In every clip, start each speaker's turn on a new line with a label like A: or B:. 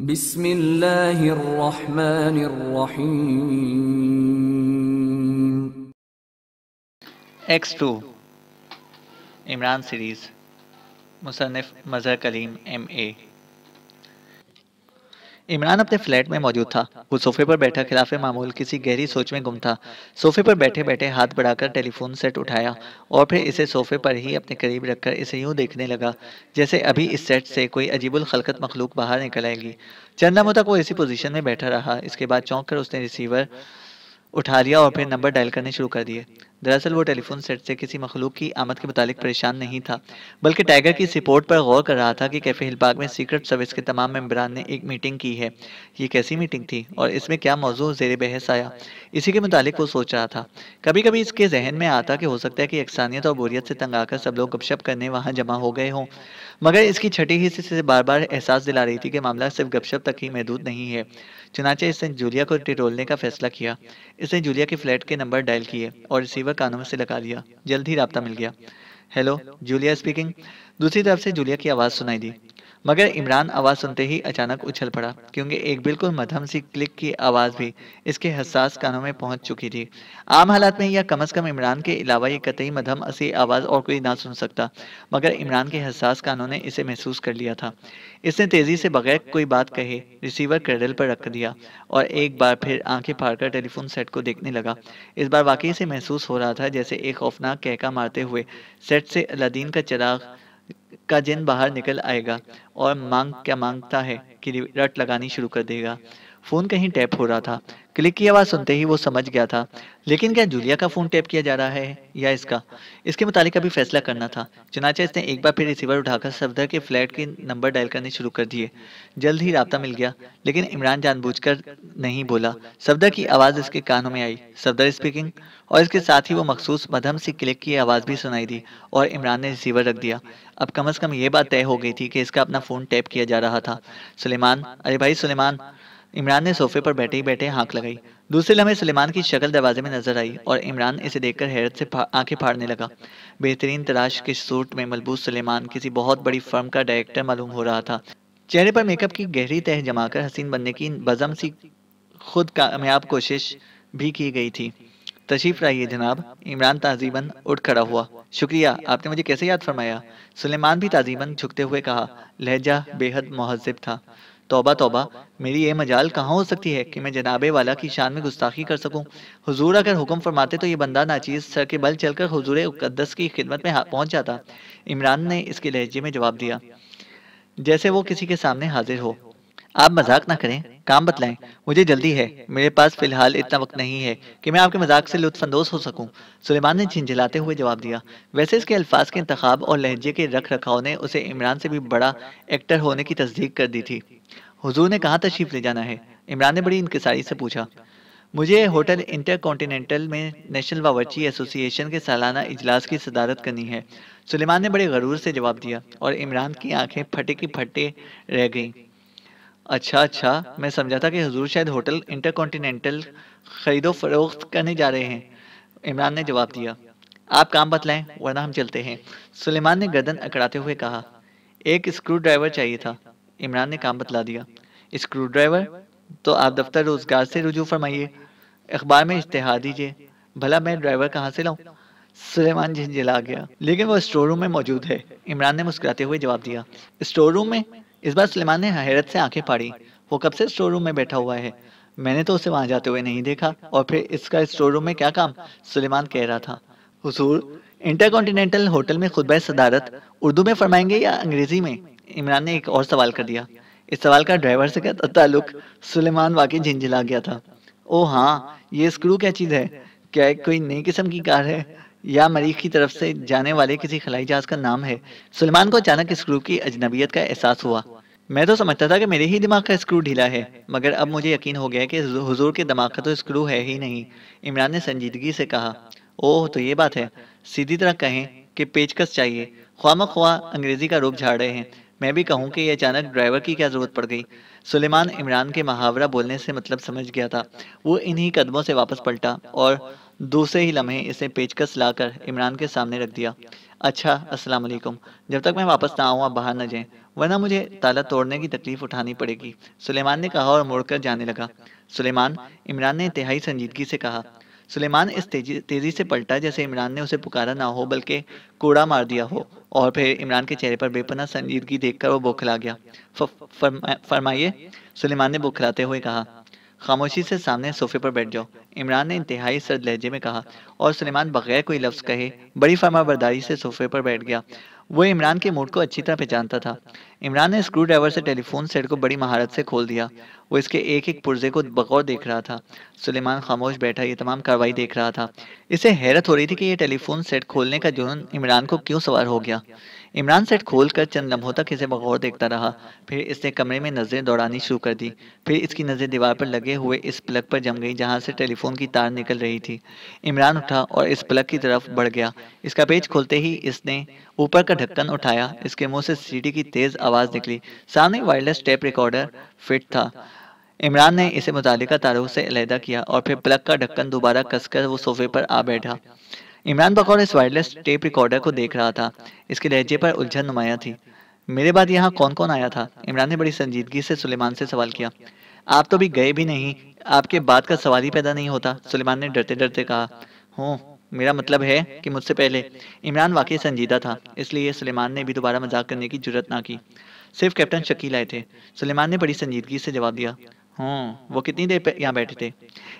A: بسم الله الرحمن الرحيم X2 Imran series مصنف مظهر كليم MA Imran अपने flat में मौजूद था वो सोफे पर बैठा खिलाफ मामूल किसी गहरी सोच में गुम था सोफे पर बैठे बैठे हाथ बढ़ाकर टेलीफोन सेट उठाया और फिर इसे सोफे पर ही अपने करीब रखकर इसे यूं देखने लगा जैसे अभी इस सेट से कोई अजीबुल खलकत मखलूक बाहर निकल आएगी चंदा लम्हों तक वो इसी पोजीशन में बैठा रहा इसके बाद चौंक कर उसने रिसीवर उठा लिया और फिर नंबर डायल करने शुरू कर दिए दरअसल वो टेलीफोन सेट से किसी मखलूक की आमद के मुतालिक परेशान नहीं था बल्कि टाइगर की इस रिपोर्ट पर गौर कर रहा था कि कैफे हिल में सीक्रेट सर्विस के तमाम मेम्बरान ने एक मीटिंग की है ये कैसी मीटिंग थी और इसमें क्या मौजूद जेर बहस आया इसी के मुतालिक वो सोच रहा था कभी कभी इसके जहन में आता कि हो सकता है कि यकसानियत और बोरियत से तंग आकर सब लोग गपशप करने वहाँ जमा हो गए हों मगर इसकी छठी हिस्से से बार बार एहसास दिला रही थी कि मामला सिर्फ गपशप तक ही महदूद नहीं है चुनाचे इसने जूलिया को टिटोलने का फैसला किया इसने जूलिया के फ्लैट के नंबर डायल किए और रिसीवर रिसीवर कानों से लगा लिया जल्द ही रबता मिल गया हेलो जूलिया स्पीकिंग दूसरी तरफ से जूलिया की आवाज़ सुनाई दी मगर इमरान आवाज़ सुनते ही अचानक उछल पड़ा क्योंकि एक बिल्कुल मध्यम सी क्लिक की आवाज़ भी इसके हसास कानों में पहुंच चुकी थी आम हालात में या कम अज़ कम इमरान के अलावा ये कतई मध्यम असी आवाज़ और कोई ना सुन सकता मगर इमरान के हसास कानों ने इसे महसूस कर लिया था इसने तेज़ी से बगैर कोई बात कहे रिसीवर क्रेडल पर रख दिया और एक बार फिर आंखें फाड़कर टेलीफोन सेट को देखने लगा इस बार वाकई से महसूस हो रहा था जैसे एक खौफनाक कहका मारते हुए सेट से अलादीन का चराग का जिन बाहर निकल आएगा और मांग क्या मांगता है कि रट लगानी शुरू कर देगा फ़ोन कहीं टैप हो रहा था क्लिक की आवाज़ सुनते ही वो समझ गया था लेकिन क्या जूलिया का फ़ोन टैप किया जा रहा है या इसका इसके मुताबिक अभी फैसला करना था चनाचा इसने एक बार फिर रिसीवर उठाकर सफदर के फ्लैट के नंबर डायल करने शुरू कर दिए जल्द ही रबता मिल गया लेकिन इमरान जानबूझकर नहीं बोला सफदर की आवाज़ इसके कानों में आई सफदर स्पीकिंग और इसके साथ ही वो मखसूस मधम सी क्लिक की आवाज़ भी सुनाई दी और इमरान ने रिसीवर रख दिया अब कम अज़ कम ये बात तय हो गई थी कि इसका अपना फ़ोन टैप किया जा रहा था सुलेमान अरे भाई सुलेमान इमरान ने सोफे पर बैठे ही बैठे हाँक लगाई दूसरे लम्हे सलेमान की शक्ल दरवाजे में नजर आई और इमरान इसे देखकर हैरत से फा, आंखें फाड़ने लगा बेहतरीन तराश के सूट में मलबूस सलेमान किसी बहुत बड़ी फर्म का डायरेक्टर मालूम हो रहा था चेहरे पर मेकअप की गहरी तह जमाकर हसीन बनने की बजम सी खुद कामयाब कोशिश भी की गई थी रही है जनाब इमरान ताजीबन उठ खड़ा हुआ शुक्रिया आपने मुझे कैसे याद फरमाया सुलेमान भी ताजीबन झुकते हुए कहा लहजा बेहद महजब था तोबा तोबा मेरी ये मजाल कहाँ हो सकती है कि मैं जनाबे वाला की शान में गुस्ताखी कर सकूँ हुजूर अगर हुक्म फरमाते तो ये बंदा नाचीज सर के बल चलकर हुजूर मुकदस की खिदमत में पहुंच जाता इमरान ने इसके लहजे में जवाब दिया जैसे वो किसी के सामने हाजिर हो आप मजाक ना करें काम बतलाएं मुझे जल्दी है मेरे पास फिलहाल इतना वक्त नहीं है कि मैं आपके मजाक से लुत्फानंदोज हो सकूं। सुलेमान ने झिझलाते हुए जवाब दिया वैसे इसके अल्फाज के इंतखाब और लहजे के रख रखाव ने उसे इमरान से भी बड़ा एक्टर होने की तस्दीक कर दी थी हजूर ने कहा तशरीफ ले जाना है इमरान ने बड़ी इंकसारी से पूछा मुझे होटल इंटर कॉन्टीनेंटल में नेशनल बावर्ची एसोसिएशन के सालाना इजलास की सदारत करनी है सुलेमान ने बड़े गरूर से जवाब दिया और इमरान की आंखें फटे की फटे रह गईं अच्छा अच्छा मैं समझा था कि हजूर शायद होटल इंटरकॉन्टिनेंटल खरीदो फरोख्त करने जा रहे हैं इमरान ने जवाब दिया आप काम बतलाएं वरना हम चलते हैं सुलेमान ने गर्दन अकड़ाते हुए कहा एक स्क्रू ड्राइवर चाहिए था इमरान ने काम बतला दिया स्क्रू ड्राइवर तो आप दफ्तर रोजगार से रुजू फरमाइए अखबार में इश्तहार दीजिए भला मैं ड्राइवर कहाँ से लाऊं सुलेमान झंझला गया लेकिन वो स्टोर रूम में मौजूद है इमरान ने मुस्कुराते हुए जवाब दिया स्टोर रूम में इस बार सलेमान ने हैरत से आंखें फाड़ी वो कब से स्टोर रूम में बैठा हुआ है मैंने तो उसे वहां जाते हुए नहीं देखा और फिर इसका स्टोर रूम में क्या काम सुलेमान कह रहा था हुजूर इंटरकॉन्टिनेंटल होटल में खुदबा सदारत उर्दू में फरमाएंगे या अंग्रेजी में इमरान ने एक और सवाल कर दिया इस सवाल का ड्राइवर से क्या ताल्लुक सुलेमान वाकई झिंझिला गया था ओ हाँ ये स्क्रू क्या चीज़ है क्या कोई नई किस्म की कार है या मरीख की तरफ से जाने वाले किसी खलाई जहाज का नाम है सलमान को अचानक स्क्रू की अजनबियत का एहसास हुआ मैं तो समझता था कि मेरे ही दिमाग का स्क्रू ढीला है मगर अब मुझे यकीन हो गया कि हुजूर के दिमाग का तो स्क्रू है ही नहीं इमरान ने संजीदगी से कहा ओह तो ये बात है सीधी तरह कहें कि पेचकस चाहिए ख्वाम ख्वा अंग्रेजी का रूप झाड़ रहे हैं मैं भी कहूँ कि यह अचानक ड्राइवर की क्या ज़रूरत पड़ गई सुलेमान इमरान के मुहावरा बोलने से मतलब समझ गया था वो इन्हीं कदमों से वापस पलटा और दूसरे ही लम्हे इसे पेचकस लाकर इमरान के सामने रख दिया अच्छा अस्सलाम वालेकुम जब तक मैं वापस ना आऊँ आप बाहर न जाएं वरना मुझे ताला तोड़ने की तकलीफ उठानी पड़ेगी सुलेमान ने कहा और मुड़कर जाने लगा सुलेमान इमरान ने इंतहाई संजीदगी से कहा सुलेमान इस तेजी तेजी से पलटा जैसे इमरान ने उसे पुकारा ना हो बल्कि कूड़ा मार दिया हो और फिर इमरान के चेहरे पर बेपना संजीदगी देखकर वो बौखला गया फरमाइए सुलेमान ने बौखलाते हुए कहा खामोशी से सामने सोफे पर बैठ जाओ इमरान ने इंतहाई सर्द लहजे में कहा और सलेमान बगैर कोई लफ्ज़ कहे बड़ी फर्मा बर्दारी से सोफे पर बैठ गया वो इमरान के मूड को अच्छी तरह पहचानता था इमरान ने स्क्रू ड्राइवर से टेलीफोन सेट को बड़ी महारत से खोल दिया वो इसके एक एक पुर्जे को बगौर देख रहा था सुलेमान खामोश बैठा ये तमाम कार्रवाई देख रहा था इसे हैरत हो रही थी कि यह टेलीफोन सेट खोलने का जुनून इमरान को क्यों सवार हो गया इमरान सेट खोल कर चंद लम्हों तक इसे बगौर देखता रहा फिर इसने कमरे में नज़रें दौड़ानी शुरू कर दी फिर इसकी नज़र दीवार पर लगे हुए इस प्लग पर जम गई जहाँ से टेलीफोन की तार निकल रही थी इमरान उठा और इस प्लग की तरफ बढ़ गया इसका पेज खोलते ही इसने ऊपर का ढक्कन उठाया इसके मुंह से सीढ़ी की तेज़ आवाज़ निकली सामने वायरलेस टेप रिकॉर्डर फिट था इमरान ने इसे मुतल तारों से अलहदा किया और फिर प्लग का ढक्कन दोबारा कसकर वो सोफे पर आ बैठा इमरान बकौर इस वायरलेस टेप रिकॉर्डर को देख रहा था इसके लहजे पर उलझन नुमाया थी मेरे बाद यहाँ कौन कौन आया था इमरान ने बड़ी संजीदगी से सुलेमान से सवाल किया आप तो भी गए भी नहीं आपके बात का सवाल ही पैदा नहीं होता सुलेमान ने डरते डरते कहा हूँ मेरा मतलब है कि मुझसे पहले इमरान वाकई संजीदा था इसलिए सलेमान ने भी दोबारा मजाक करने की जरूरत ना की सिर्फ कैप्टन शकील आए थे सलेमान ने बड़ी संजीदगी से जवाब दिया हाँ वो कितनी देर यहाँ बैठे थे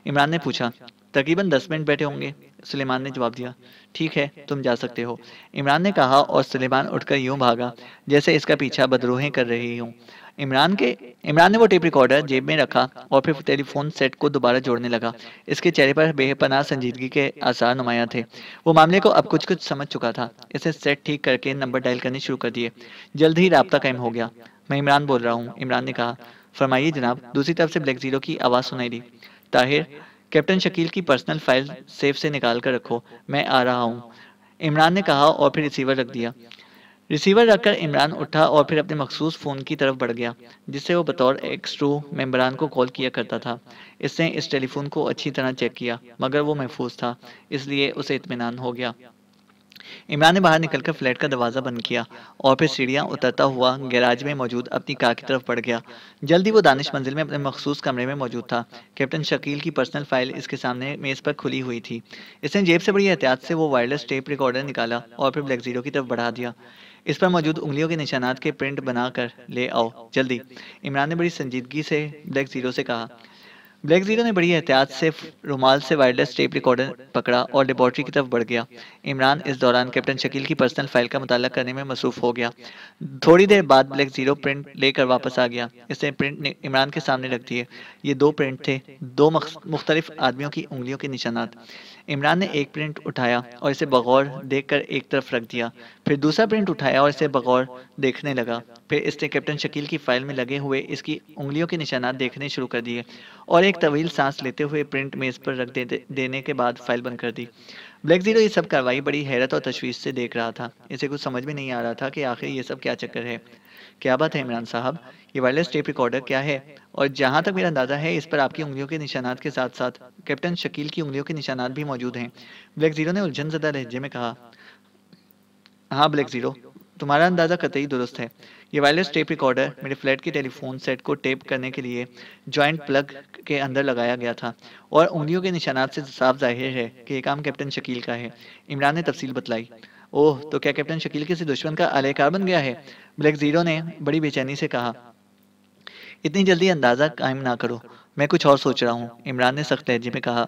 A: इमरान ने पूछा तकरीबन दस मिनट बैठे होंगे सलेमान ने जवाब दिया ठीक है तुम जा सकते हो इमरान ने कहा और सलेमान उठकर यूं भागा जैसे इसका पीछा बदरोहें कर रही हूँ इमरान के इमरान ने वो टेप रिकॉर्डर जेब में रखा और फिर टेलीफोन सेट को दोबारा जोड़ने लगा इसके चेहरे पर बेपनाह संजीदगी के आसार नुमाया थे वो मामले को अब कुछ कुछ समझ चुका था इसे सेट ठीक करके नंबर डायल करने शुरू कर दिए जल्द ही रबता कायम हो गया मैं इमरान बोल रहा हूँ इमरान ने कहा फरमाइए जनाब दूसरी तरफ से ब्लैक जीरो की आवाज़ सुनाई दी ताहिर कैप्टन शकील की पर्सनल फाइल सेफ से निकाल कर रखो मैं आ रहा हूँ इमरान ने कहा और फिर रिसीवर रख दिया रिसीवर रखकर इमरान उठा और फिर अपने मखसूस फ़ोन की तरफ बढ़ गया जिससे वो बतौर एक मेम्बरान को कॉल किया करता था इसने इस टेलीफोन को अच्छी तरह चेक किया मगर वो महफूज था इसलिए उसे इतमान हो गया इमरान ने बाहर निकलकर फ्लैट का दरवाज़ा बंद किया और फिर सीढ़ियाँ उतरता हुआ गैराज में मौजूद अपनी कार की तरफ बढ़ गया जल्दी वो दानिश मंजिल में अपने मखसूस कमरे में मौजूद था कैप्टन शकील की पर्सनल फाइल इसके सामने मेज़ पर खुली हुई थी इसने जेब से बड़ी एहतियात से वो वायरलेस टेप रिकॉर्डर निकाला और फिर ब्लैक जीरो की तरफ बढ़ा दिया इस पर मौजूद उंगलियों के निशानात के प्रिंट बनाकर ले आओ जल्दी इमरान ने बड़ी संजीदगी से ब्लैक जीरो से कहा ब्लैक जीरो ने बड़ी एहतियात से रुमाल से वायरलेस टेप रिकॉर्डर पकड़ा और लेबॉर्ट्री की तरफ बढ़ गया इमरान इस दौरान कैप्टन शकील की पर्सनल फाइल का मुताल करने में मसरूफ हो गया थोड़ी देर बाद ब्लैक जीरो प्रिंट लेकर वापस आ गया इसने प्रिंट इमरान के सामने रख दिए ये दो प्रिंट थे दो मुख्तलिफ आदमियों की उंगलियों के निशानात इमरान ने एक प्रिंट उठाया और इसे बगौर देखकर एक तरफ रख दिया फिर दूसरा प्रिंट उठाया और इसे बगौर देखने लगा फिर इसने कैप्टन शकील की फाइल में लगे हुए इसकी उंगलियों के निशाना देखने शुरू कर दिए और एक तवील सांस लेते हुए प्रिंट मेज पर रख दे, देने के बाद फाइल बंद कर दी ब्लैक जीरो ये सब कार्रवाई बड़ी हैरत और तशवीश से देख रहा था इसे कुछ समझ में नहीं आ रहा था कि आखिर ये सब क्या चक्कर है क्या बात है इमरान साहब ये वायरलेस टेप रिकॉर्डर क्या है और जहां तक मेरा अंदाजा है इस पर आपकी उंगलियों के निशानात के साथ साथ कैप्टन शकील की उंगलियों के निशानात भी मौजूद हैं ब्लैक जीरो ने उलझन जदा लहजे में कहा हाँ ब्लैक जीरो तुम्हारा अंदाज़ा कतई दुरुस्त है ये वायरलेस टेप रिकॉर्डर मेरे फ्लैट के टेलीफोन सेट को टेप करने के लिए जॉइंट प्लग के अंदर लगाया गया था और उंगलियों के निशानात से साफ जाहिर है कि ये काम कैप्टन शकील का है इमरान ने तफसील बतलाई ओह तो क्या कैप्टन शकील किसी दुश्मन का आले कार बन गया है ब्लैक जीरो ने बड़ी बेचैनी से कहा इतनी जल्दी अंदाज़ा कायम ना करो मैं कुछ और सोच रहा हूँ इमरान ने सख्त लहजे में कहा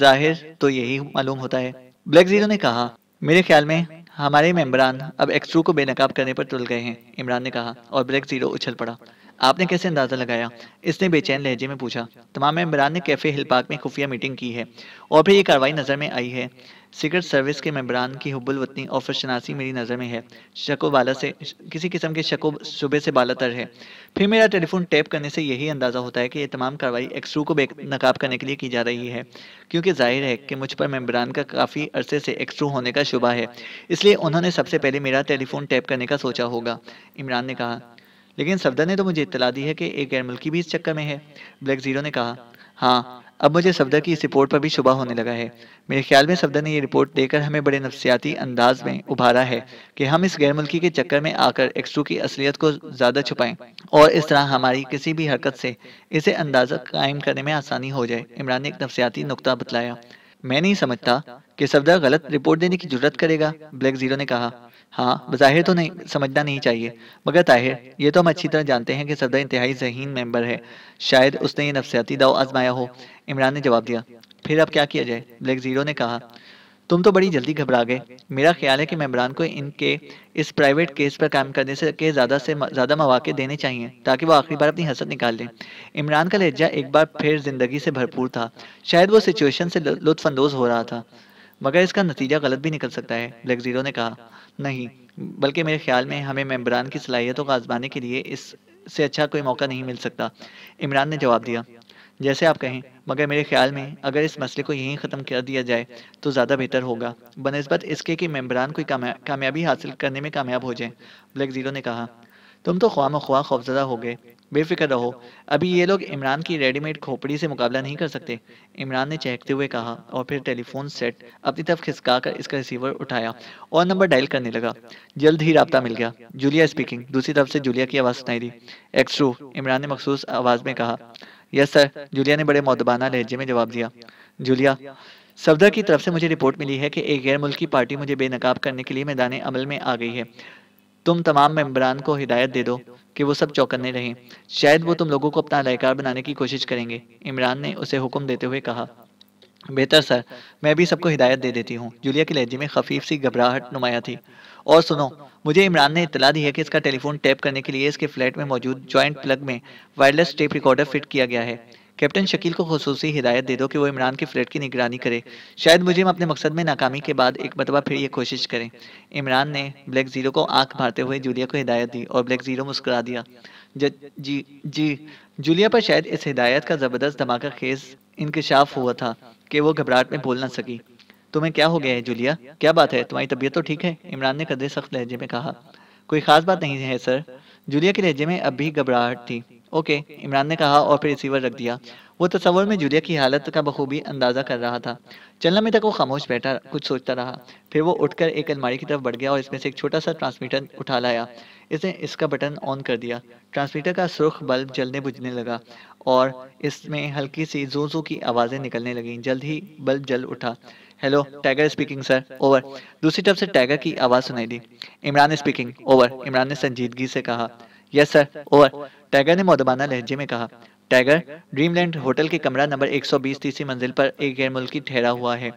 A: जाहिर तो यही मालूम होता है ब्लैक जीरो ने कहा मेरे ख्याल में हमारे मेम्बरान अब एक्सट्रू को बेनकाब करने पर तुल गए हैं इमरान ने कहा और ब्लैक जीरो उछल पड़ा आपने कैसे अंदाज़ा लगाया इसने बेचैन लहजे में पूछा तमाम मेम्बरान ने कैफ़े हिल पार्क में खुफिया मीटिंग की है और फिर ये कार्रवाई नज़र में आई है सीक्रेट सर्विस के मेम्बरान की हब्बुल वतनी और फरशनासी मेरी नज़र में है शको बाला से किसी किस्म के शको शुबे से बालातर है फिर मेरा टेलीफोन टैप करने से यही अंदाज़ा होता है कि ये तमाम कार्रवाई एक्सरू को नकाब करने के लिए की जा रही है क्योंकि जाहिर है कि मुझ पर मेम्बरान का काफ़ी अरसे से एक्सरू होने का शुबा है इसलिए उन्होंने सबसे पहले मेरा टेलीफोन टैप करने का सोचा होगा इमरान ने कहा लेकिन सफदर ने तो मुझे इतला दी है कि एक गैर मुल्की भी इस चक्कर में है ब्लैक ज़ीरो ने कहा हाँ अब मुझे सफदर की इस रिपोर्ट पर भी शुभ होने लगा है मेरे ख्याल में सफदर ने यह रिपोर्ट देकर हमें बड़े नफसियाती अंदाज में उभारा है कि हम इस गैर मुल्की के चक्कर में आकर एक्सू की असलियत को ज़्यादा छुपाएं और इस तरह हमारी किसी भी हरकत से इसे अंदाज़ा कायम करने में आसानी हो जाए इमरान ने एक नफसियाती नुकता बतलाया मैं नहीं समझता कि सफदर गलत रिपोर्ट देने की जरूरत करेगा ब्लैक जीरो ने कहा हाँ बज़ाहिर तो नहीं समझना नहीं चाहिए मगर ताहिर ये तो हम अच्छी तरह जानते हैं कि सदर इंतहाई जहीन मेंबर है शायद उसने ये नफसियाती दाव आजमाया हो इमरान ने जवाब दिया फिर अब क्या किया जाए ब्लैक ज़ीरो ने कहा तुम तो बड़ी जल्दी घबरा गए मेरा ख्याल है कि मेम्बरान को इनके इस प्राइवेट केस पर काम करने से के ज़्यादा से ज़्यादा मौाक़े देने चाहिए ताकि वो आखिरी बार अपनी हसत निकाल लें इमरान का लहजा एक बार फिर ज़िंदगी से भरपूर था शायद वो सिचुएशन से लुत्फानंदोज़ हो रहा था मगर इसका नतीजा गलत भी निकल सकता है ब्लैक ज़ीरो ने कहा नहीं बल्कि मेरे ख्याल में हमें मेम्बरान की सलाहियतों को आजमाने के लिए इससे अच्छा कोई मौका नहीं मिल सकता इमरान ने जवाब दिया जैसे आप कहें मगर मेरे ख्याल में अगर इस मसले को यहीं ख़त्म कर दिया जाए तो ज़्यादा बेहतर होगा बनस्बत इसके कि मेम्बरान कोई कामयाबी हासिल करने में कामयाब हो जाए ब्लैक ज़ीरो ने कहा तुम तो ख्वाम ख्वा खौफजदा हो गए बेफिक्र रहो अभी ये लोग इमरान की रेडीमेड खोपड़ी से मुकाबला नहीं कर सकते इमरान ने चहकते हुए कहा और फिर टेलीफोन सेट अपनी तरफ खिसका कर इसका रिसीवर उठाया और नंबर डायल करने लगा जल्द ही रबता मिल गया जूलिया स्पीकिंग दूसरी तरफ से जूलिया की आवाज़ सुनाई दी एक्सट्रू इमरान ने मखसूस आवाज़ में कहा यस सर जूलिया ने बड़े मौदबाना लहजे में जवाब दिया जूलिया सफदर की तरफ से मुझे रिपोर्ट मिली है कि एक गैर मुल्की पार्टी मुझे बेनकाब करने के लिए मैदान अमल में आ गई है तुम तमाम मेम्बरान को हिदायत दे दो कि वो सब चौकन्ने रहें शायद वो तुम लोगों को अपना अलाहकार बनाने की कोशिश करेंगे इमरान ने उसे हुक्म देते हुए कहा बेहतर सर मैं भी सबको हिदायत दे देती हूँ जूलिया के लहजे में खफीफ सी घबराहट नुमाया थी और सुनो मुझे इमरान ने इतला दी है कि इसका टेलीफोन टैप करने के लिए इसके फ्लैट में मौजूद जॉइंट प्लग में वायरलेस टेप रिकॉर्डर फिट किया गया है कैप्टन शकील को खसूस हिदायत दे दो कि वो इमरान की फ्लैट की निगरानी करे शायद मुझे अपने मकसद में नाकामी के बाद एक मरतबा फिर ये कोशिश करें इमरान ने ब्लैक ज़ीरो को आंख मारते हुए जूलिया को हिदायत दी और ब्लैक ज़ीरो मुस्करा दिया जी जी जूलिया पर शायद इस हिदायत का ज़बरदस्त धमाका खेज इंकशाफ हुआ था कि वो घबराहट में बोल ना सकी तुम्हें क्या हो गया है जूलिया क्या बात है तुम्हारी तबीयत तो ठीक है इमरान ने कदे सख्त लहजे में कहा कोई ख़ास बात नहीं है सर जूलिया के लहजे में अब भी घबराहट थी ओके इमरान ने कहा और फिर रिसीवर रख दिया वो तस्वर में जूलिया की हालत का बखूबी अंदाज़ा कर रहा था चल में तक वो खामोश बैठा कुछ सोचता रहा फिर वो उठकर एक अलमारी की तरफ बढ़ गया और इसमें से एक छोटा सा ट्रांसमीटर उठा लाया इसने इसका बटन ऑन कर दिया ट्रांसमीटर का सुर्ख बल्ब जलने बुझने लगा और इसमें हल्की सी जो की आवाज़ें निकलने लगीं जल्द ही बल्ब जल उठा hello Tiger speaking sir over दूसरी तरफ से टैगर की आवाज़ सुनाई दी इमरान स्पीकिंग ओवर इमरान ने संजीदगी से कहा यस सर ओवर टैगर ने मोदबाना लहजे में कहा टैगर ड्रीमलैंड होटल के कमरा नंबर 120 तीसरी मंजिल पर एक गैर मुल्की ठहरा हुआ है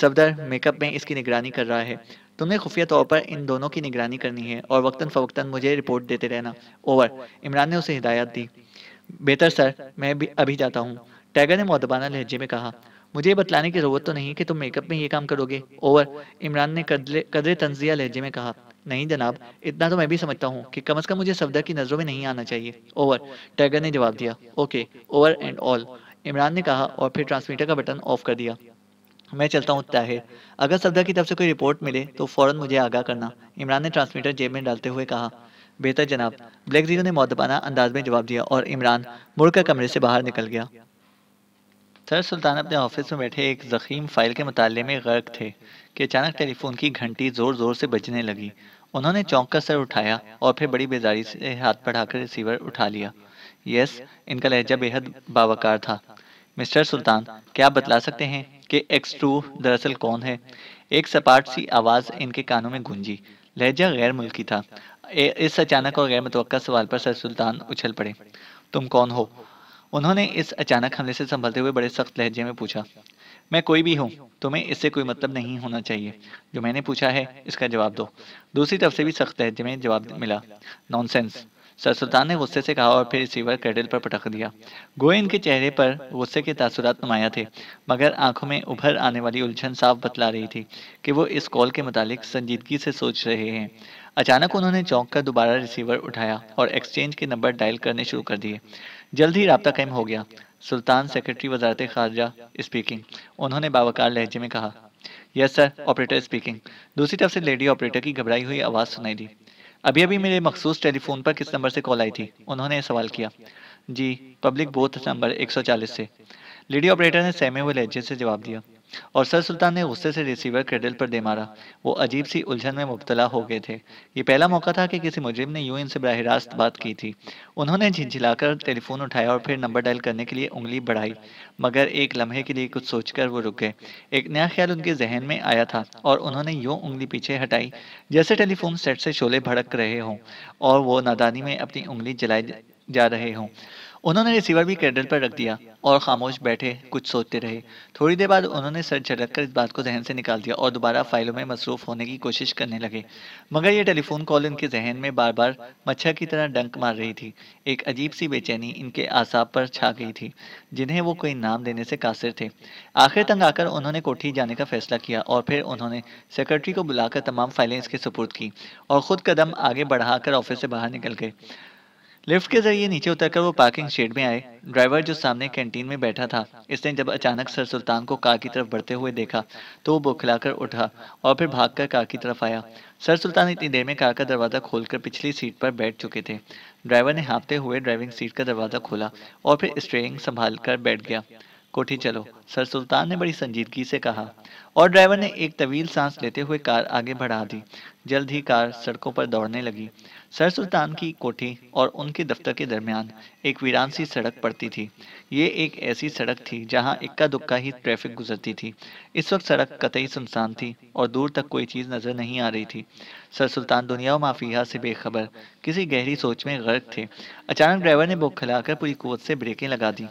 A: सफदर मेकअप में इसकी निगरानी कर रहा है तुमने खुफिया तौर पर इन दोनों की निगरानी करनी है और वक्ता फ़वक्ता मुझे रिपोर्ट देते रहना ओवर इमरान ने उसे हिदायत दी बेहतर सर मैं भी अभी जाता हूँ टैगर ने मोदबाना लहजे में कहा मुझे बतलाने की जरूरत तो नहीं कि तुम मेकअप में ये काम करोगे ओवर इमरान ने कदरे कदरे तंजिया लहजे में कहा नहीं जनाब इतना तो मैं भी समझता हूँ कि कम अज कम मुझे सफदर की नज़रों में नहीं आना चाहिए ओवर टाइगर ने जवाब दिया okay over and all Imran ने कहा और फिर ट्रांसमीटर का बटन ऑफ कर दिया मैं चलता हूँ ताहिर अगर सफदर की तरफ से कोई रिपोर्ट मिले तो फ़ौरन मुझे आगाह करना इमरान ने ट्रांसमीटर जेब में डालते हुए कहा बेहतर जनाब ब्लैक जीरो ने मौदबाना अंदाज में जवाब दिया और इमरान मुड़कर कमरे से बाहर निकल गया सर सुल्तान अपने ऑफिस में बैठे एक जखीम फाइल के मताले में गर्क थे कि अचानक टेलीफोन की घंटी ज़ोर ज़ोर से बजने लगी उन्होंने चौंक कर सर उठाया और फिर बड़ी बेजारी से हाथ बढ़ाकर रिसीवर उठा लिया यस इनका लहजा बेहद बावकार था मिस्टर सुल्तान क्या आप बतला सकते हैं कि एक्स टू दरअसल कौन है एक सपाट सी आवाज़ इनके कानों में गूंजी लहजा गैर मुल्की था इस अचानक और गैर मुतव सवाल पर सर सुल्तान उछल पड़े तुम कौन हो उन्होंने इस अचानक हमले से संभलते हुए बड़े सख्त लहजे में पूछा मैं कोई भी हूँ तुम्हें इससे कोई मतलब नहीं होना चाहिए जो मैंने पूछा है इसका जवाब दो दूसरी तरफ से भी सख्त लहजे में जवाब मिला नॉनसेंस सर सुल्तान ने गुस्से से कहा और फिर रिसीवर कैडल पर पटक दिया गोए इनके चेहरे पर गुस्से के तासुरात नुमाया थे मगर आंखों में उभर आने वाली उलझन साफ बतला रही थी कि वो इस कॉल के मुतालिक संजीदगी से सोच रहे हैं अचानक उन्होंने चौंक कर दोबारा रिसीवर उठाया और एक्सचेंज के नंबर डायल करने शुरू कर दिए जल्द ही रबता कैम हो गया सुल्तान सेक्रेटरी वजारत खारजा स्पीकिंग उन्होंने बावकार लहजे में कहा यस सर ऑपरेटर स्पीकिंग दूसरी तरफ से लेडी ऑपरेटर की घबराई हुई आवाज़ सुनाई दी अभी अभी मेरे मखसूस टेलीफोन पर किस नंबर से कॉल आई थी उन्होंने सवाल किया जी पब्लिक बोथ नंबर 140 से लेडी ऑपरेटर ने सहमे हुए लहजे से जवाब दिया और सर सुल्तान ने गुस्से से रिसीवर क्रेडल पर दे मारा वो अजीब सी उलझन में मुबतला हो गए थे ये पहला मौका था कि किसी मुजरिम ने यू इन से बरह रास्त बात की थी उन्होंने झिझिलाकर टेलीफोन उठाया और फिर नंबर डायल करने के लिए उंगली बढ़ाई मगर एक लम्हे के लिए कुछ सोचकर वो रुक गए एक नया ख्याल उनके जहन में आया था और उन्होंने यूँ उंगली पीछे हटाई जैसे टेलीफोन सेट से शोले भड़क रहे हों और वो नादानी में अपनी उंगली जलाई जा रहे हों उन्होंने रिसीवर भी कैंडल पर रख दिया और खामोश बैठे कुछ सोचते रहे थोड़ी देर बाद उन्होंने सर झटक कर इस बात को जहन से निकाल दिया और दोबारा फाइलों में मसरूफ होने की कोशिश करने लगे मगर ये टेलीफोन कॉल इनके जहन में बार बार मच्छर की तरह डंक मार रही थी एक अजीब सी बेचैनी इनके आसाब पर छा गई थी जिन्हें वो कोई नाम देने से कासिर थे आखिर तंग आकर उन्होंने कोठी जाने का फैसला किया और फिर उन्होंने सेक्रेटरी को बुलाकर तमाम फाइलें इसके सुपुर्द की और खुद कदम आगे बढ़ाकर ऑफिस से बाहर निकल गए लिफ्ट के जरिए नीचे उतरकर वो पार्किंग शेड में आए ड्राइवर जो सामने कैंटीन में बैठा था इसने जब अचानक सर सुल्तान को कार की तरफ बढ़ते हुए देखा तो वो बुखलाकर उठा और फिर भागकर कार की तरफ आया सर सुल्तान इतनी देर में कार का दरवाज़ा खोलकर पिछली सीट पर बैठ चुके थे ड्राइवर ने हाँपते हुए ड्राइविंग सीट का दरवाज़ा खोला और फिर स्टेयरिंग संभाल कर बैठ गया कोठी चलो सर सुल्तान ने बड़ी संजीदगी से कहा और ड्राइवर ने एक तवील सांस लेते हुए कार आगे बढ़ा दी जल्द ही कार सड़कों पर दौड़ने लगी सर सुल्तान की कोठी और उनके दफ्तर के दरमियान एक वीरान सी सड़क पड़ती थी ये एक ऐसी सड़क थी जहाँ इक्का दुक्का ही ट्रैफिक गुजरती थी इस वक्त सड़क कतई सुनसान थी और दूर तक कोई चीज़ नज़र नहीं आ रही थी सर सुल्तान दुनिया माफिया से बेखबर किसी गहरी सोच में गर्क थे अचानक ड्राइवर ने बुक खिलाकर पूरी कुत से ब्रेकें लगा दी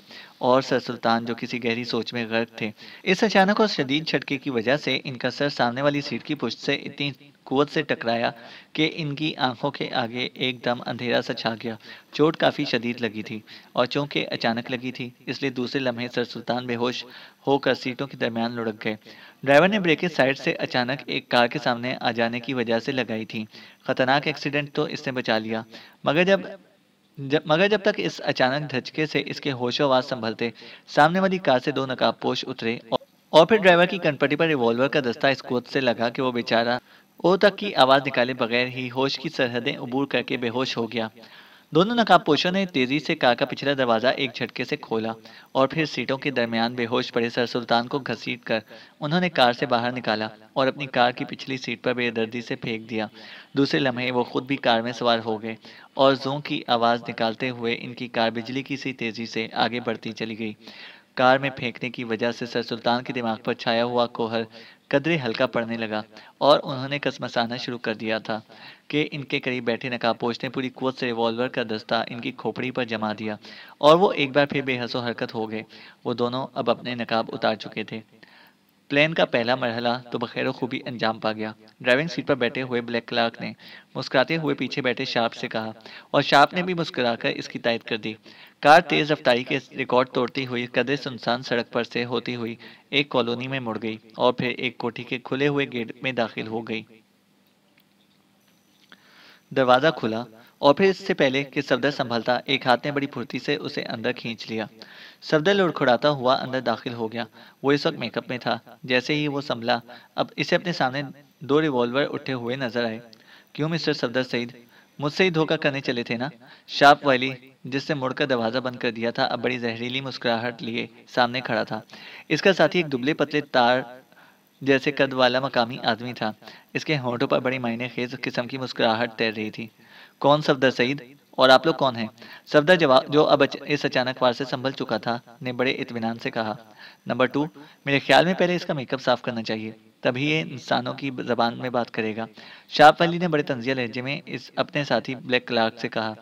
A: और सर सुल्तान जो किसी गहरी सोच में गर्क थे इस अचानक और शदीद झटके की वजह से इनका सर सामने वाली सीट की पुष्ट से इतनी कुत से टकराया कि इनकी आंखों के आगे एकदम अंधेरा सा छा गया चोट काफ़ी शदीद लगी थी और चौंके अचानक लगी थी इसलिए दूसरे लम्हे सर सुल्तान बेहोश होकर सीटों के दरमियान लुढ़क गए ड्राइवर ने ब्रेकें साइड से अचानक एक कार के सामने आ जाने की वजह से लगाई थी खतरनाक एक्सीडेंट तो इसने बचा लिया मगर जब जब मगर जब तक इस अचानक धचके से इसके आवाज संभलते सामने वाली कार से दो नकाबपोश उतरे और फिर ड्राइवर की कनपटी पर रिवॉल्वर का दस्ता इस कोत से लगा कि वो बेचारा तक की आवाज़ निकाले बगैर ही होश की सरहदें अबूर करके बेहोश हो गया दोनों नकाबपोशों ने तेजी से कार का पिछला दरवाज़ा एक झटके से खोला और फिर सीटों के दरमियान बेहोश पड़े सर सुल्तान को घसीट कर उन्होंने कार से बाहर निकाला और अपनी कार की पिछली सीट पर बेदर्दी से फेंक दिया दूसरे लम्हे वो खुद भी कार में सवार हो गए और जों की आवाज़ निकालते हुए इनकी कार बिजली की सी तेज़ी से आगे बढ़ती चली गई कार में फेंकने की वजह से सर सुल्तान के दिमाग पर छाया हुआ कोहर कदरे हल्का पड़ने लगा और उन्होंने कसमसाना शुरू कर दिया था कि इनके करीब बैठे नकाबपोश ने पूरी कुत से रिवॉल्वर का दस्ता इनकी खोपड़ी पर जमा दिया और वो एक बार फिर बेहसो हरकत हो गए वो दोनों अब अपने नकाब उतार चुके थे प्लेन का पहला मरहला तो बखैर खूबी अंजाम पा गया ड्राइविंग सीट पर बैठे हुए ब्लैक क्लार्क ने मुस्कुराते हुए पीछे बैठे शार्प से कहा और शार्प ने भी मुस्कुराकर इसकी तायद कर दी कार तेज रफ्तारी के रिकॉर्ड तोड़ती हुई कदे सुनसान सड़क पर से होती हुई एक कॉलोनी में मुड़ गई और फिर एक कोठी के खुले हुए गेट में दाखिल हो गई दरवाजा खुला और फिर इससे पहले कि सफदर संभलता एक हाथ ने बड़ी फुर्ती से उसे अंदर खींच लिया सफदर लुड़खुड़ाता हुआ अंदर दाखिल हो गया वो इस वक्त मेकअप में था जैसे ही वो संभला अब इसे अपने सामने दो रिवॉल्वर उठे हुए नजर आए क्यों मिस्टर सफदर सईद मुझसे ही धोखा करने चले थे ना शार्प वाली जिससे मुड़कर दरवाजा बंद कर दिया था अब बड़ी जहरीली मुस्कुराहट लिए सामने खड़ा था इसका साथी एक दुबले पतले तार जैसे कद वाला मकामी आदमी था इसके होठों पर बड़ी मायने खेज किस्म की मुस्कुराहट तैर रही थी कौन सफदर सईद और आप लोग कौन हैं सफदर जवाब जो अब इस अचानक वार से संभल चुका था ने बड़े इतमान से कहा नंबर टू मेरे ख्याल में पहले इसका मेकअप साफ करना चाहिए तभी ये इंसानों की जबान में बात करेगा शाप अली ने बड़े तंजिया लहजे में इस अपने साथी ब्लैक क्लार्क से कहा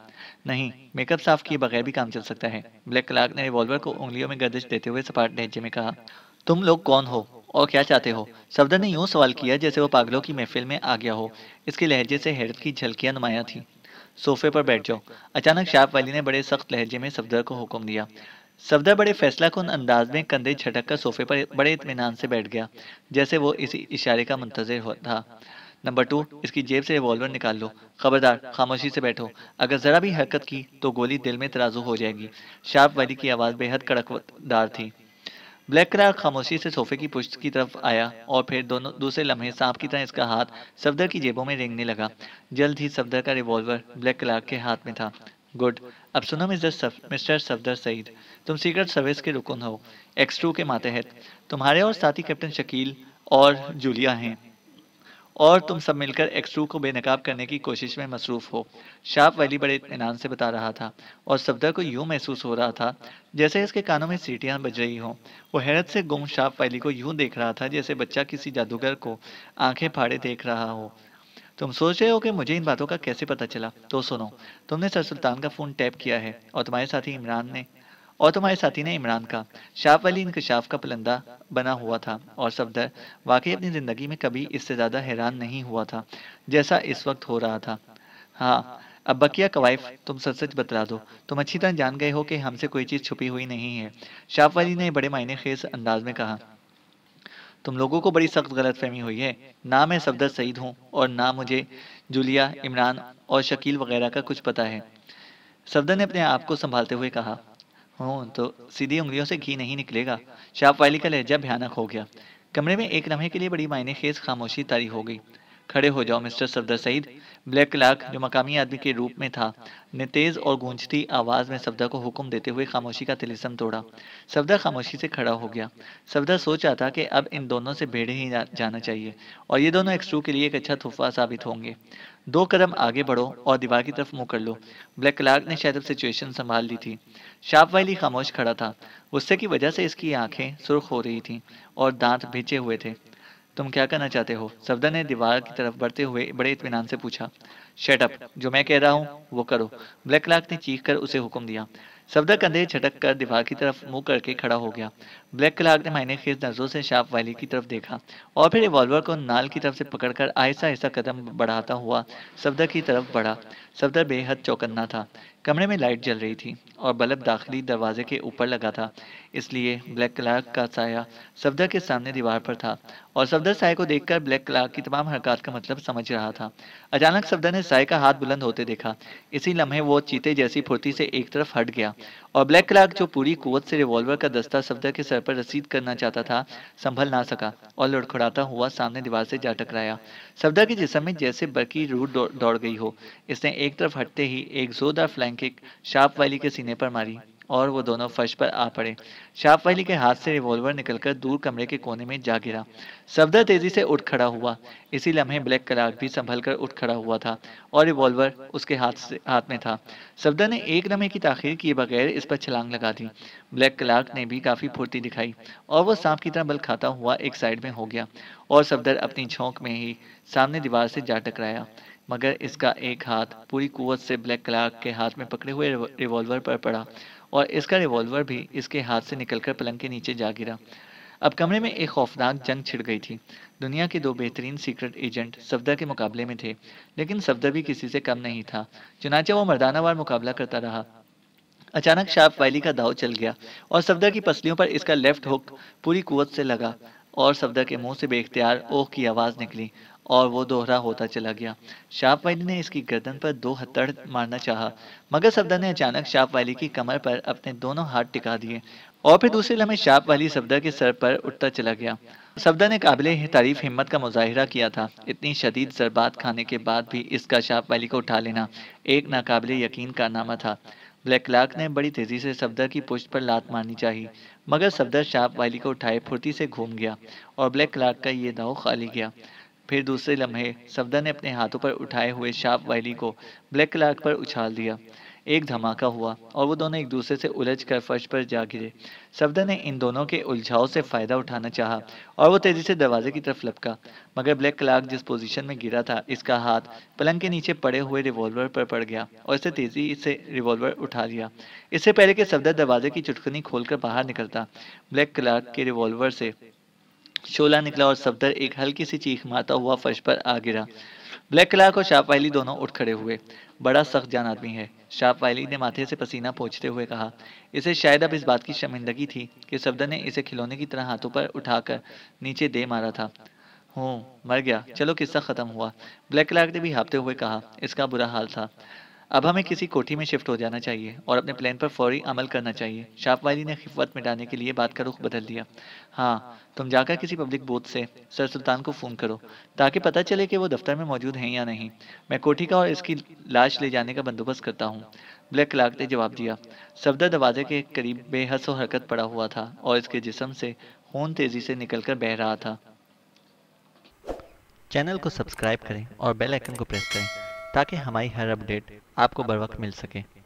A: नहीं मेकअप साफ किए बगैर भी काम चल सकता है ब्लैक क्लार्क ने रिवॉल्वर को उंगलियों में गर्दिश देते हुए सपाट लहजे में कहा तुम लोग कौन हो और क्या चाहते हो सफदर ने यूं सवाल किया जैसे वो पागलों की महफिल में आ गया हो इसके लहजे से हैरत की झलकियां नुमाया थी सोफे पर बैठ जाओ अचानक शाप वाली ने बड़े सख्त लहजे में सफदर को हुक्म दिया सफदर बड़े फैसला कन अंदाज में कंधे छटक कर सोफे पर बड़े इतमान से बैठ गया जैसे वो इसी इशारे का मंतजर हो था नंबर टू इसकी जेब से रिवॉल्वर निकाल लो खबरदार खामोशी से बैठो अगर जरा भी हरकत की तो गोली दिल में तराजू हो जाएगी शाप वाली की आवाज़ बेहद कड़कदार थी ब्लैक ब्लैकरा खामोशी से सोफे की पुश्त की तरफ आया और फिर दोनों दूसरे लम्हे सांप की तरह इसका हाथ सफदर की जेबों में रेंगने लगा जल्द ही सफदर का रिवॉल्वर ब्लैक क्लार्क के हाथ में था गुड अब सुनो मिस्टर सफ, मिस्टर सफदर सईद तुम सीक्रेट सर्विस के रुकन हो एक्स टू के मातहत तुम्हारे और साथी कैप्टन शकील और जूलिया हैं और तुम सब मिलकर एक्स को बेनकाब करने की कोशिश में मसरूफ़ हो शाप वैली बड़े इतमान से बता रहा था और सफदर को यूं महसूस हो रहा था जैसे इसके कानों में सीटियां बज रही हों वो हैरत से गुम शाप वैली को यूं देख रहा था जैसे बच्चा किसी जादूगर को आंखें फाड़े देख रहा हो तुम सोच रहे हो कि मुझे इन बातों का कैसे पता चला तो सुनो तुमने सर सुल्तान का फ़ोन टैप किया है और तुम्हारे साथी इमरान ने और तुम्हारे साथी ने इमरान का शाफ वाली इंकशाफ का पलंदा बना हुआ था और सफदर वाकई अपनी ज़िंदगी में कभी इससे ज़्यादा हैरान नहीं हुआ था जैसा इस वक्त हो रहा था हाँ अब बकिया कवाइफ तुम सच सच बतला दो तुम अच्छी तरह जान गए हो कि हमसे कोई चीज़ छुपी हुई नहीं है शाफ वाली ने बड़े मायने खेस अंदाज में कहा तुम लोगों को बड़ी सख्त गलत फहमी हुई है ना मैं सफदर सईद हूँ और ना मुझे जुलिया इमरान और शकील वगैरह का कुछ पता है सफदर ने अपने आप को संभालते हुए कहा हूँ तो सीधी उंगलियों से घी नहीं निकलेगा शाप वाली का लहजा भयानक हो गया कमरे में एक लम्हे के लिए बड़ी मायने खेज खामोशी तारी हो गई खड़े हो जाओ mister Safdar Saeed black Clark जो मकामी आदमी के रूप में था ने तेज और गूंजती आवाज में सफदर को हुक्म देते हुए खामोशी का तिलिस्म तोड़ा सफदर खामोशी से खड़ा हो गया सोच सोचा था कि अब इन दोनों से भेड़े ही जाना चाहिए और ये दोनों एक्सट्रू के लिए एक अच्छा तोहफा साबित होंगे दो कदम आगे बढ़ो और दीवार की तरफ मुंह कर लो ब्लैक क्लार्क ने शायद अब सिचुएशन संभाल ली थी शाप वाली खामोश खड़ा था गुस्से की वजह से इसकी आंखें सुर्ख हो रही थीं और दांत भिचे हुए थे तुम क्या करना चाहते हो सफदर ने दीवार की तरफ बढ़ते हुए बड़े इतमान से पूछा शेट अप जो मैं कह रहा हूँ वो करो ब्लैक लाख ने चीख कर उसे हुक्म दिया सफदर कंधे छटक कर दीवार की तरफ मुंह करके खड़ा हो गया ब्लैक क्लार्क ने मायने खेज नजरों से शाप वाली की तरफ देखा और फिर रिवॉल्वर को नाल की तरफ से पकड़कर आहिस्ता आहिस्ता कदम बढ़ाता हुआ सफदर की तरफ बढ़ा सफदर बेहद चौकन्ना था कमरे में लाइट जल रही थी और बल्ब दाखिली दरवाजे के ऊपर लगा था इसलिए ब्लैक क्लार्क का साया सफदर के सामने दीवार पर था और सफदर साय को देखकर ब्लैक क्लार्क की तमाम हरकत का मतलब समझ रहा था अचानक सफदर ने साय का हाथ बुलंद होते देखा इसी लम्हे वो चीते जैसी फुर्ती से एक तरफ हट गया और ब्लैक क्लार्क जो पूरी कुत से रिवॉल्वर का दस्ता सफदर के सर सर पर रसीद करना चाहता था संभल ना सका और लड़खड़ाता हुआ सामने दीवार से जा टकराया सबदा के जिसम में जैसे बरकी रूट दौड़ गई हो इसने एक तरफ हटते ही एक जोरदार फ्लैंकिक शार्प वाली के सीने पर मारी और वो दोनों फर्श पर आ पड़े शाप वाली के हाथ से रिवॉल्वर निकलकर दूर कमरे के कोने में जा गिरा सफदर तेजी से उठ खड़ा हुआ इसी लम्हे ब्लैक कलाक भी संभल कर उठ खड़ा हुआ था और रिवॉल्वर उसके हाथ से हाथ में था सफदर ने एक लम्हे की ताखिर किए बगैर इस पर छलांग लगा दी ब्लैक कलाक ने भी काफी फुर्ती दिखाई और वो सांप की तरह बल खाता हुआ एक साइड में हो गया और सफदर अपनी झोंक में ही सामने दीवार से जा टकराया मगर इसका एक हाथ पूरी कुवत से ब्लैक क्लार्क के हाथ में पकड़े हुए रिवॉल्वर पर पड़ा और इसका रिवॉल्वर भी इसके हाथ से निकलकर पलंग के नीचे जा गिरा अब कमरे में एक खौफनाक जंग छिड़ गई थी दुनिया के दो बेहतरीन सीक्रेट एजेंट सफदर के मुकाबले में थे लेकिन सफदर भी किसी से कम नहीं था चुनाचे वो मर्दानावार मुकाबला करता रहा अचानक शार्प वाइली का दाव चल गया और सफदर की पसलियों पर इसका लेफ्ट हुक पूरी कुवत से लगा और सफदर के मुंह से बेख्तियार ओह की आवाज निकली और वो दोहरा होता चला गया शाप वाली ने इसकी गर्दन पर दो हथड़ मारना चाहा, मगर सफदा ने अचानक शाप वाली की कमर पर अपने दोनों हाथ टिका दिए और फिर दूसरे लम्हे शाप वाली सफदर के सर पर उठता चला गया सफदा ने काबिल तारीफ हिम्मत का मुजाहरा किया था इतनी शदीद जरबात खाने के बाद भी इसका शाप वाली को उठा लेना एक नाकाबिल यकीन कारनामा था ब्लैक लाक ने बड़ी तेजी से सफदर की पुष्ट पर लात मारनी चाहिए मगर सफदर शाप वाली को उठाए फुर्ती से घूम गया और ब्लैक लाक का ये दाव खाली गया फिर दूसरे लम्हे सफदर ने अपने हाथों पर उठाए हुए शाप वायली को ब्लैक क्लाक पर उछाल दिया एक धमाका हुआ और वो दोनों एक दूसरे से उलझ कर फर्श पर जा गिरे सफदर ने इन दोनों के उलझाव से फ़ायदा उठाना चाहा और वो तेज़ी से दरवाजे की तरफ लपका मगर ब्लैक क्लाक जिस पोजीशन में गिरा था इसका हाथ पलंग के नीचे पड़े हुए रिवॉल्वर पर पड़ गया और इसे तेज़ी से रिवॉल्वर उठा लिया इससे पहले कि सफदर दरवाजे की चुटकनी खोलकर बाहर निकलता ब्लैक क्लाक के रिवॉल्वर से शोला निकला और सफदर एक हल्की सी चीख मारता हुआ फर्श पर आ गिरा ब्लैक क्लार्क और शाप वाइली दोनों उठ खड़े हुए बड़ा सख्त जान आदमी है शाप वाइली ने माथे से पसीना पोंछते हुए कहा इसे शायद अब इस बात की शर्मिंदगी थी कि सफदर ने इसे खिलौने की तरह हाथों पर उठाकर नीचे दे मारा था हूँ मर गया चलो किस्सा ख़त्म हुआ ब्लैक क्लार्क ने भी हाँपते हुए कहा इसका बुरा हाल था अब हमें किसी कोठी में शिफ्ट हो जाना चाहिए और अपने प्लान पर फौरी अमल करना चाहिए शाप वाली ने खिफत मिटाने के लिए बात का रुख बदल दिया हाँ तुम जाकर किसी पब्लिक बोथ से सर सुल्तान को फ़ोन करो ताकि पता चले कि वो दफ्तर में मौजूद हैं या नहीं मैं कोठी का और इसकी लाश ले जाने का बंदोबस्त करता हूँ ब्लैक क्लाक ने जवाब दिया सफदर दरवाजे के करीब बेहसो हरकत पड़ा हुआ था और इसके जिसम से खून तेज़ी से निकल बह रहा था चैनल को सब्सक्राइब करें और बेल आइकन को प्रेस करें ताकि हमारी हर अपडेट आपको बर वक्त मिल सके